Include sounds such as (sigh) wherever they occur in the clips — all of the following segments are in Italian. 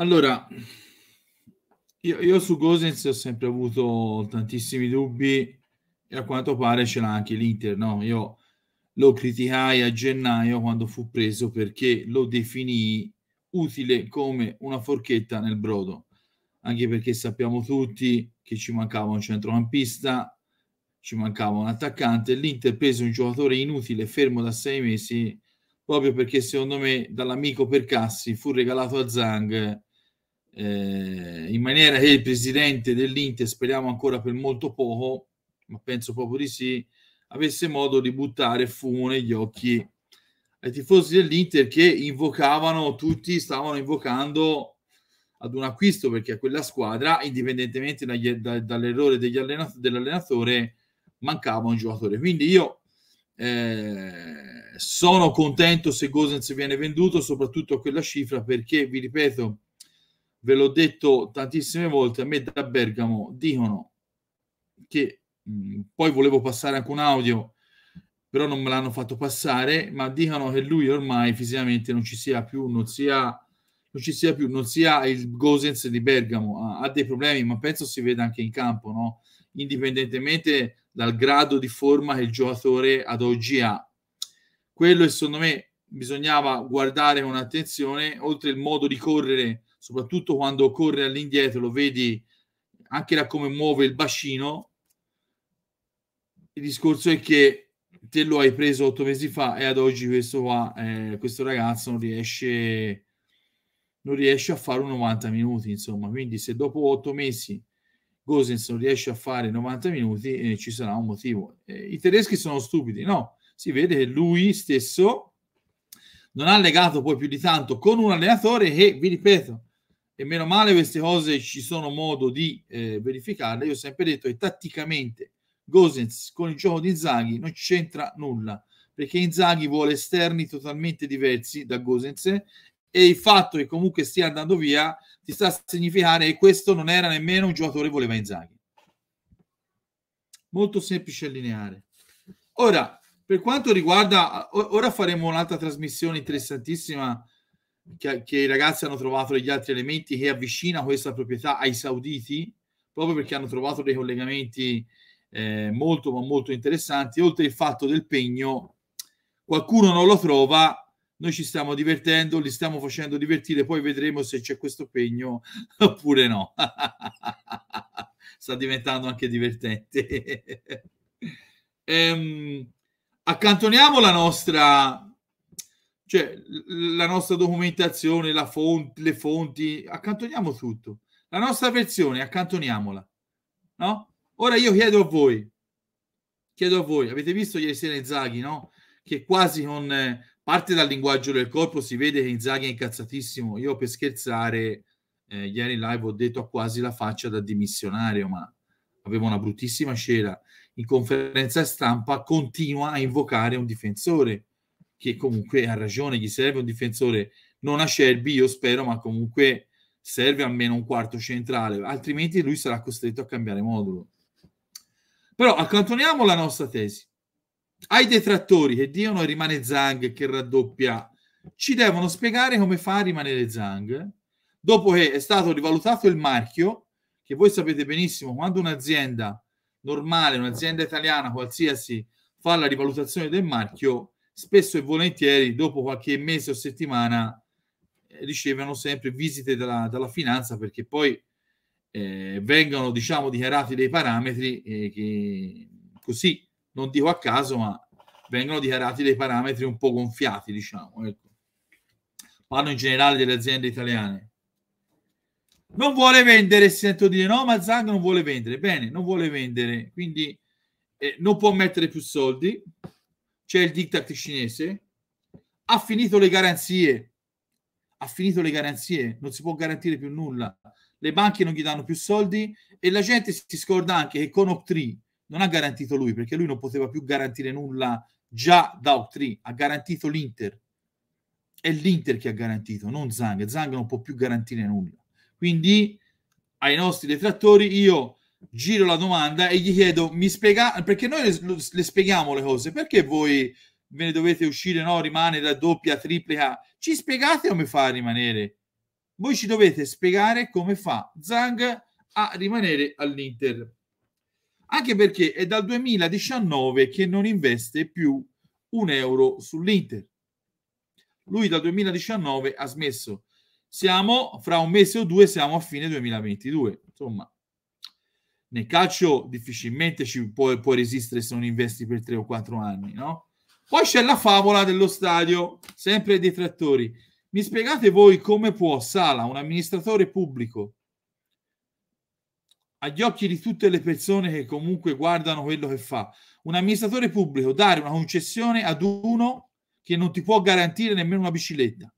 Allora, io, io su Gosens ho sempre avuto tantissimi dubbi e a quanto pare ce l'ha anche l'Inter, no? Io lo criticai a gennaio quando fu preso perché lo definii utile come una forchetta nel brodo, anche perché sappiamo tutti che ci mancava un centrocampista, ci mancava un attaccante, l'Inter prese un giocatore inutile, fermo da sei mesi, proprio perché secondo me dall'amico Percassi fu regalato a Zang eh, in maniera che il presidente dell'Inter, speriamo ancora per molto poco, ma penso proprio di sì, avesse modo di buttare fumo negli occhi ai tifosi dell'Inter che invocavano, tutti stavano invocando ad un acquisto perché a quella squadra, indipendentemente dagli, da, dall'errore allenat- dell'allenatore, mancava un giocatore. Quindi io eh, sono contento se Gosens viene venduto, soprattutto a quella cifra, perché vi ripeto, ve l'ho detto tantissime volte, a me da Bergamo dicono che mh, mm, poi volevo passare anche un audio, però non me l'hanno fatto passare, ma dicono che lui ormai fisicamente non ci sia più, non sia, non ci sia più, non sia il Gosens di Bergamo, ha, ha dei problemi, ma penso si veda anche in campo, no? indipendentemente dal grado di forma che il giocatore ad oggi ha. Quello secondo me bisognava guardare con attenzione, oltre il modo di correre soprattutto quando corre all'indietro, lo vedi anche da come muove il bacino. Il discorso è che te lo hai preso otto mesi fa e ad oggi questo, qua, eh, questo ragazzo non riesce, non riesce a fare 90 minuti, insomma. Quindi se dopo otto mesi Gosens non riesce a fare 90 minuti, eh, ci sarà un motivo. Eh, I tedeschi sono stupidi, no? Si vede che lui stesso non ha legato poi più di tanto con un allenatore che, vi ripeto, e meno male queste cose ci sono modo di eh, verificarle. Io ho sempre detto che tatticamente Gosens con il gioco di Inzaghi non c'entra nulla, perché Inzaghi vuole esterni totalmente diversi da Gosens e il fatto che comunque stia andando via ti sta a significare che questo non era nemmeno un giocatore che voleva Inzaghi. Molto semplice e lineare. Ora, per quanto riguarda, ora faremo un'altra trasmissione interessantissima che, che i ragazzi hanno trovato degli altri elementi che avvicina questa proprietà ai sauditi, proprio perché hanno trovato dei collegamenti eh, molto ma molto interessanti. Oltre il fatto del pegno, qualcuno non lo trova, noi ci stiamo divertendo, li stiamo facendo divertire, poi vedremo se c'è questo pegno (laughs) oppure no. (laughs) Sta diventando anche divertente. (laughs) ehm, accantoniamo la nostra cioè la nostra documentazione, la fonte, le fonti, accantoniamo tutto. La nostra versione, accantoniamola. No? Ora io chiedo a voi, chiedo a voi, avete visto ieri sera Inzaghi, no? Che quasi con parte dal linguaggio del corpo si vede che Inzaghi è incazzatissimo. Io per scherzare eh, ieri in live ho detto a quasi la faccia da dimissionario, ma aveva una bruttissima scena in conferenza stampa continua a invocare un difensore che comunque ha ragione, gli serve un difensore non acerbi, io spero, ma comunque serve almeno un quarto centrale, altrimenti lui sarà costretto a cambiare modulo. Però accantoniamo la nostra tesi. Ai detrattori che dicono rimane Zang che raddoppia, ci devono spiegare come fa a rimanere Zang dopo che è stato rivalutato il marchio, che voi sapete benissimo, quando un'azienda normale, un'azienda italiana qualsiasi, fa la rivalutazione del marchio, spesso e volentieri dopo qualche mese o settimana eh, ricevono sempre visite dalla, dalla finanza perché poi eh, vengono diciamo dichiarati dei parametri eh, che così non dico a caso ma vengono dichiarati dei parametri un po' gonfiati diciamo ecco. parlo in generale delle aziende italiane non vuole vendere sento dire no ma Zang non vuole vendere bene non vuole vendere quindi eh, non può mettere più soldi c'è il diktat cinese, ha finito le garanzie, ha finito le garanzie, non si può garantire più nulla, le banche non gli danno più soldi e la gente si scorda anche che con Optree non ha garantito lui perché lui non poteva più garantire nulla già da Optree, ha garantito l'Inter. È l'Inter che ha garantito, non Zang. Zang non può più garantire nulla. Quindi ai nostri detrattori io giro la domanda e gli chiedo, mi spiega, perché noi le, le spieghiamo le cose, perché voi ve ne dovete uscire, no, rimane da doppia, triplica, ci spiegate come fa a rimanere? Voi ci dovete spiegare come fa Zang a rimanere all'Inter. Anche perché è dal 2019 che non investe più un euro sull'Inter. Lui dal 2019 ha smesso. Siamo fra un mese o due, siamo a fine 2022. Insomma, nel calcio difficilmente ci puoi, puoi resistere se non investi per tre o quattro anni, no? Poi c'è la favola dello stadio, sempre dei trattori. Mi spiegate voi come può Sala, un amministratore pubblico, agli occhi di tutte le persone che comunque guardano quello che fa, un amministratore pubblico dare una concessione ad uno che non ti può garantire nemmeno una bicicletta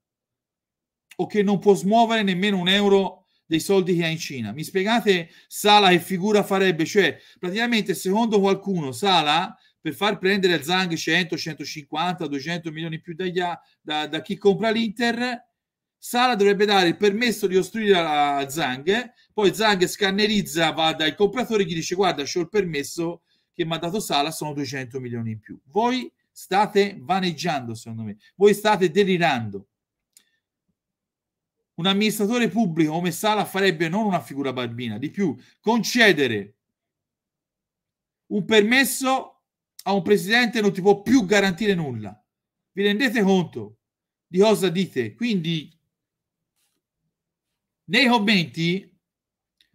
o che non può smuovere nemmeno un euro dei soldi che ha in Cina. Mi spiegate Sala che figura farebbe? Cioè, praticamente, secondo qualcuno, Sala per far prendere al Zang 100, 150, 200 milioni più dagli, da, da, chi compra l'Inter, Sala dovrebbe dare il permesso di ostruire a Zang, poi Zang scannerizza, va dal compratore e gli dice guarda, c'ho il permesso che mi ha dato Sala, sono 200 milioni in più. Voi state vaneggiando, secondo me, voi state delirando un amministratore pubblico come Sala farebbe non una figura barbina, di più, concedere un permesso a un presidente non ti può più garantire nulla. Vi rendete conto di cosa dite? Quindi nei commenti,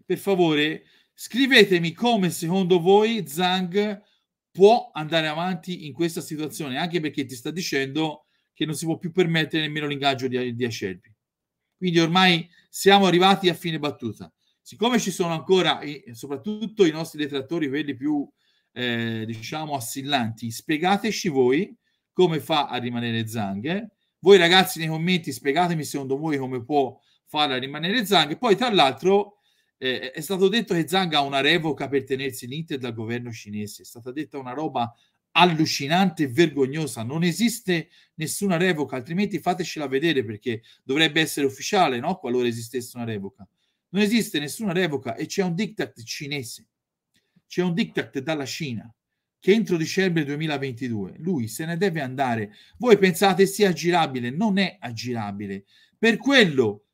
per favore, scrivetemi come secondo voi Zang può andare avanti in questa situazione, anche perché ti sta dicendo che non si può più permettere nemmeno l'ingaggio di, di Acerbi. Quindi ormai siamo arrivati a fine battuta. Siccome ci sono ancora, soprattutto i nostri detrattori, quelli più, eh, diciamo, assillanti, spiegateci voi come fa a rimanere Zang. Voi ragazzi nei commenti spiegatemi secondo voi come può fare a rimanere Zang. Poi tra l'altro eh, è stato detto che Zang ha una revoca per tenersi l'Inter dal governo cinese. È stata detta una roba allucinante e vergognosa. Non esiste nessuna revoca, altrimenti fatecela vedere perché dovrebbe essere ufficiale, no? Qualora esistesse una revoca. Non esiste nessuna revoca e c'è un diktat cinese. C'è un diktat dalla Cina che entro dicembre 2022 lui se ne deve andare. Voi pensate sia aggirabile? Non è aggirabile. Per quello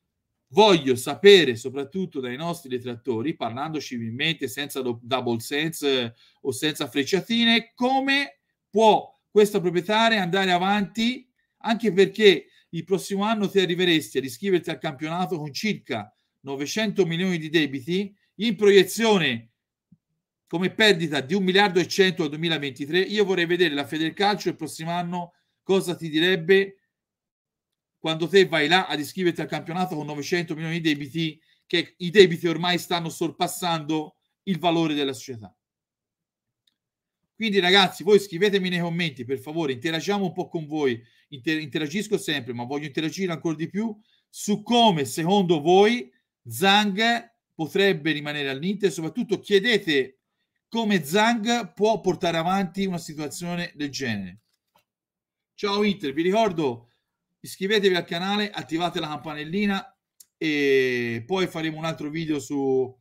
Voglio sapere soprattutto dai nostri detrattori, parlando civilmente, senza double sense o senza frecciatine, come può questa proprietaria andare avanti, anche perché il prossimo anno ti arriveresti ad iscriverti al campionato con circa 900 milioni di debiti, in proiezione come perdita di 1 miliardo e 100 al 2023. Io vorrei vedere la Federcalcio il prossimo anno cosa ti direbbe quando te vai là ad iscriverti al campionato con 900 milioni di debiti, che i debiti ormai stanno sorpassando il valore della società. Quindi ragazzi, voi scrivetemi nei commenti, per favore, interagiamo un po' con voi, Inter- interagisco sempre, ma voglio interagire ancora di più su come secondo voi Zhang potrebbe rimanere all'Inter, soprattutto chiedete come Zhang può portare avanti una situazione del genere. Ciao Inter, vi ricordo iscrivetevi al canale, attivate la campanellina e poi faremo un altro video su,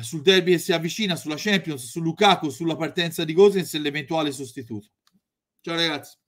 sul derby che si avvicina, sulla Champions, su Lukaku, sulla partenza di Gosens e l'eventuale sostituto. Ciao ragazzi.